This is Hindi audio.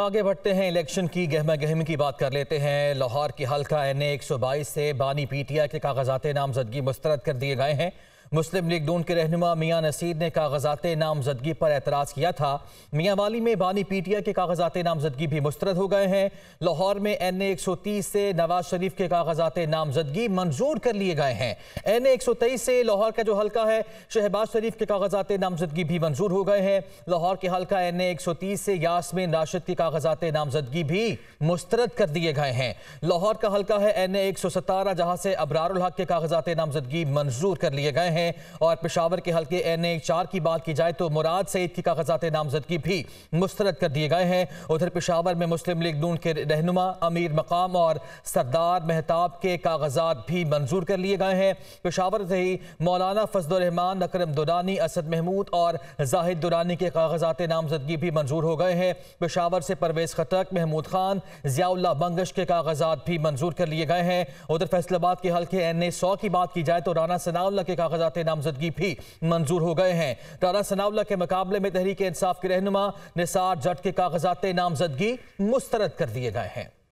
आगे बढ़ते हैं इलेक्शन की गहमा गहमी की बात कर लेते हैं लाहौर की हल्का एन ए एक सौ बाईस से बानी पीटीआई के कागजात नामजदगी मुस्तरद कर दिए गए हैं मुस्लिम लीग डून के रहनुमा मियाँ नसीर ने कागजात नामजदगी पर एतराज़ किया था मियाँ वाली में बानी पीटिया के कागजात नामजदगी भी मुस्रद हो गए हैं लाहौर में एन ए एक सौ तीस से नवाज शरीफ के कागजात नामजदगी मंजूर कर लिए गए हैं एन ए एक सौ तेईस से लाहौर का जो हल्का है शहबाज शरीफ के कागजात नामजदगी भी मंजूर हो गए हैं लाहौर के हल्का एन ए एक सौ तीस से यासमिन राशिद की कागजात नामजदगी भी मुस्तरद कर दिए गए हैं लाहौर का हल्का है एन ए एक सौ सतारह जहाँ से अबरारक के कागजात नामजदगी मंजूर कर लिए गए हैं हैं और पेशावर के हल्के एन ए चार की बात की जाए तो मुराद सईद की कागजात नामजदगी भी मुस्तरद कर दिए गए हैं उधर पेशावर में मुस्लिम लीग नून के रहनुमा अमीर मकाम और सरदार मेहताब के कागजात भी मंजूर कर लिए गए हैं पेशावर से ही मौलाना फजलरहमान अक्रम दुरानी असद महमूद और जाहिद दुरानी के कागजात नामजदगी भी मंजूर हो गए हैं पेशावर से परवेज खटक महमूद खान जियाउल्ला बंगश के कागजात भी मंजूर कर लिए गए हैं उधर फैसलाबाद के हल्के एन ए सौ की बात की जाए तो राना सनाउल्ला के कागजात તેમના ઉમેદવારી પી મંજૂર હો ગયે હૈ તારા સનાઉલા કે મુકાબલે મે તહરીક-એ-инસાફ કે રહેનમા નિસાર જટ કે કાગઝત-એ-નામઝદગી મુસતરદ કર દિયે ગયે હૈ